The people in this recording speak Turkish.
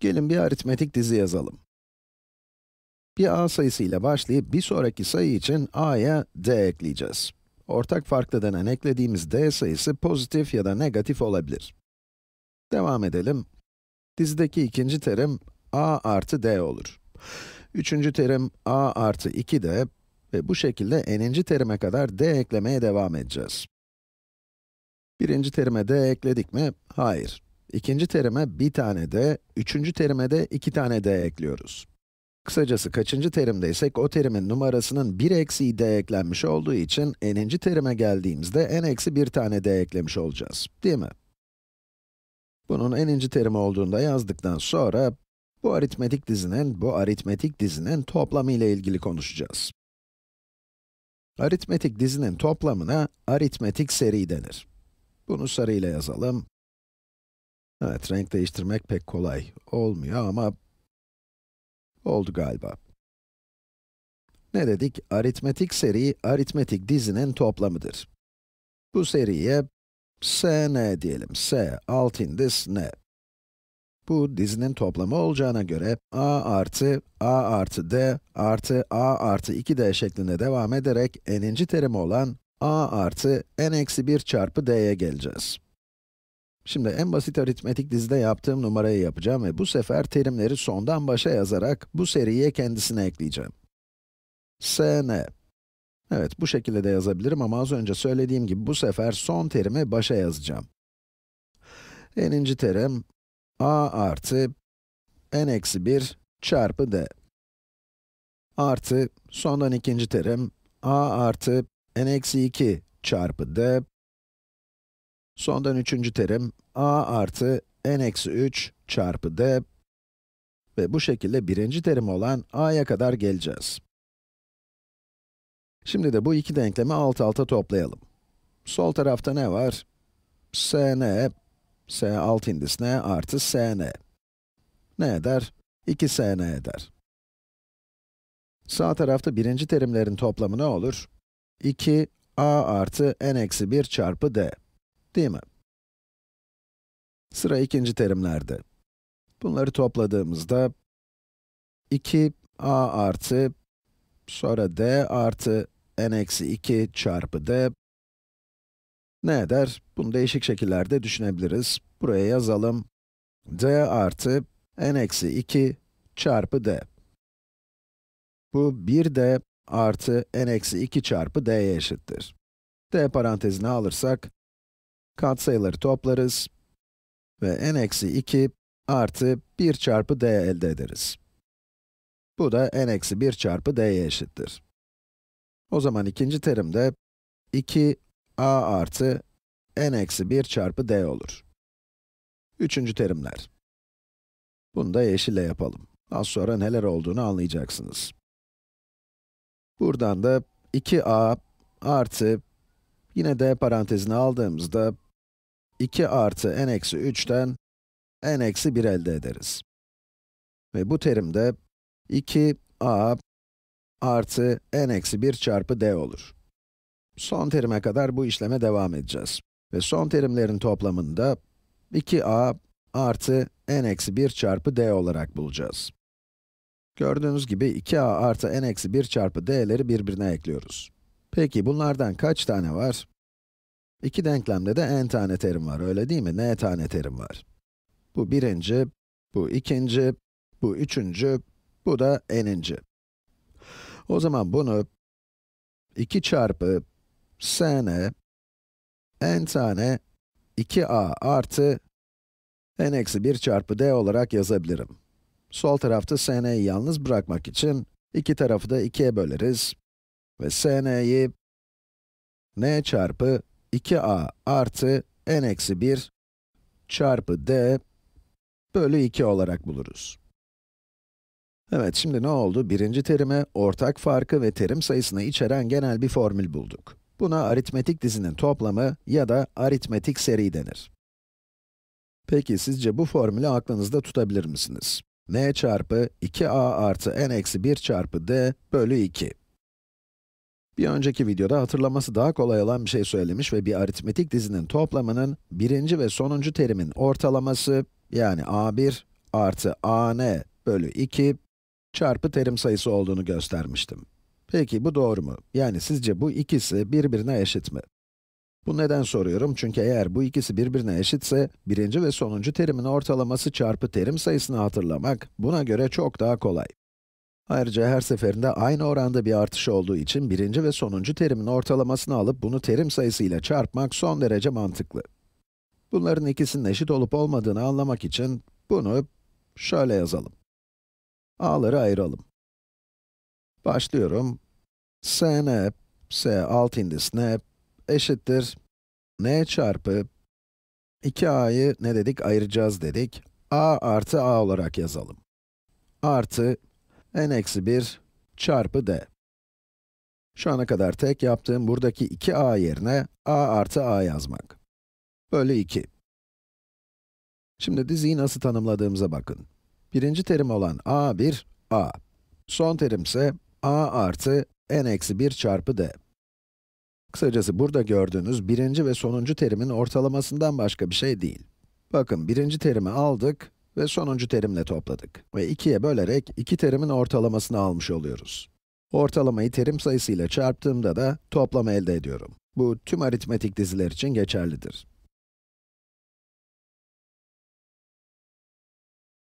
Gelin bir aritmetik dizi yazalım. Bir a sayısı ile başlayıp bir sonraki sayı için a'ya d ekleyeceğiz. Ortak farklı denen eklediğimiz d sayısı pozitif ya da negatif olabilir. Devam edelim. Dizideki ikinci terim a artı d olur. Üçüncü terim a artı 2d ve bu şekilde n'inci terime kadar d eklemeye devam edeceğiz. Birinci terime d ekledik mi? Hayır. İkinci terime bir tane d, üçüncü terime de iki tane d ekliyoruz. Kısacası kaçıncı terimdeysek o terimin numarasının 1 eksi d eklenmiş olduğu için n'inci terime geldiğimizde n eksi 1 tane d eklemiş olacağız, değil mi? Bunun n'inci terimi olduğunda yazdıktan sonra bu aritmetik dizinin, bu aritmetik dizinin toplamı ile ilgili konuşacağız. Aritmetik dizinin toplamına aritmetik seri denir. Bunu sarıyla yazalım. Evet, renk değiştirmek pek kolay olmuyor ama oldu galiba. Ne dedik? Aritmetik seri, aritmetik dizinin toplamıdır. Bu seriye Sn diyelim. S, alt indis n. Bu dizinin toplamı olacağına göre a artı a artı d artı a artı 2d şeklinde devam ederek n'inci terimi olan a artı n eksi 1 çarpı d'ye geleceğiz. Şimdi en basit aritmetik dizide yaptığım numarayı yapacağım ve bu sefer terimleri sondan başa yazarak bu seriye kendisine ekleyeceğim. Sn. Evet, bu şekilde de yazabilirim ama az önce söylediğim gibi bu sefer son terimi başa yazacağım. Eninci terim a artı n eksi 1 çarpı d. Artı, sondan ikinci terim a artı n eksi 2 çarpı d Sondan üçüncü terim a artı n eksi 3 çarpı d ve bu şekilde birinci terim olan a'ya kadar geleceğiz. Şimdi de bu iki denklemi alt alta toplayalım. Sol tarafta ne var? sn, s alt indis n artı sn. Ne eder? 2sn eder. Sağ tarafta birinci terimlerin toplamı ne olur? 2a artı n eksi 1 çarpı d değil mi? Sıra ikinci terimlerde. Bunları topladığımızda 2a artı sonra d artı n eksi 2 çarpı d ne eder? Bunu değişik şekillerde düşünebiliriz. Buraya yazalım. d artı n eksi 2 çarpı d. Bu 1d artı n eksi 2 çarpı d'ye eşittir. d parantezine alırsak katsayıları toplarız ve n eksi 2 artı 1 çarpı d elde ederiz. Bu da n eksi 1 çarpı d'ye eşittir. O zaman ikinci terim de 2a artı n eksi 1 çarpı d olur. Üçüncü terimler. Bunu da yeşille yapalım. Az sonra neler olduğunu anlayacaksınız. Buradan da 2a artı, yine d parantezini aldığımızda 2 artı n eksi 3'ten n eksi 1 elde ederiz. Ve bu terimde 2a artı n eksi 1 çarpı d olur. Son terime kadar bu işleme devam edeceğiz. Ve son terimlerin toplamında 2a artı n eksi 1 çarpı d olarak bulacağız. Gördüğünüz gibi 2a artı n eksi 1 çarpı d'leri birbirine ekliyoruz. Peki bunlardan kaç tane var? İki denklemde de n tane terim var, öyle değil mi? n tane terim var. Bu birinci, bu ikinci, bu üçüncü, bu da n'inci. O zaman bunu 2 çarpı sn n tane 2a artı n eksi 1 çarpı d olarak yazabilirim. Sol tarafta sn'yi yalnız bırakmak için iki tarafı da 2'ye böleriz ve sn'yi n çarpı 2a artı n eksi 1 çarpı d bölü 2 olarak buluruz. Evet, şimdi ne oldu? Birinci terime ortak farkı ve terim sayısını içeren genel bir formül bulduk. Buna aritmetik dizinin toplamı ya da aritmetik seri denir. Peki sizce bu formülü aklınızda tutabilir misiniz? n çarpı 2a artı n eksi 1 çarpı d bölü 2. Bir önceki videoda hatırlaması daha kolay olan bir şey söylemiş ve bir aritmetik dizinin toplamının birinci ve sonuncu terimin ortalaması, yani a1 artı an bölü 2 çarpı terim sayısı olduğunu göstermiştim. Peki bu doğru mu? Yani sizce bu ikisi birbirine eşit mi? Bu neden soruyorum? Çünkü eğer bu ikisi birbirine eşitse, birinci ve sonuncu terimin ortalaması çarpı terim sayısını hatırlamak, buna göre çok daha kolay. Ayrıca her seferinde aynı oranda bir artış olduğu için birinci ve sonuncu terimin ortalamasını alıp bunu terim sayısıyla çarpmak son derece mantıklı. Bunların ikisinin eşit olup olmadığını anlamak için bunu şöyle yazalım. A'ları ayıralım. Başlıyorum. Sn, S alt indis n eşittir n çarpı 2a'yı ne dedik ayıracağız dedik. a artı a olarak yazalım. Artı n eksi 1 çarpı d. Şu ana kadar tek yaptığım buradaki 2a yerine a artı a yazmak. Bölü 2. Şimdi diziyi nasıl tanımladığımıza bakın. Birinci terim olan a1, a. Son terim ise a artı n eksi 1 çarpı d. Kısacası burada gördüğünüz birinci ve sonuncu terimin ortalamasından başka bir şey değil. Bakın birinci terimi aldık, ve sonuncu terimle topladık. Ve 2'ye bölerek iki terimin ortalamasını almış oluyoruz. Ortalamayı terim sayısıyla çarptığımda da toplamı elde ediyorum. Bu tüm aritmetik diziler için geçerlidir.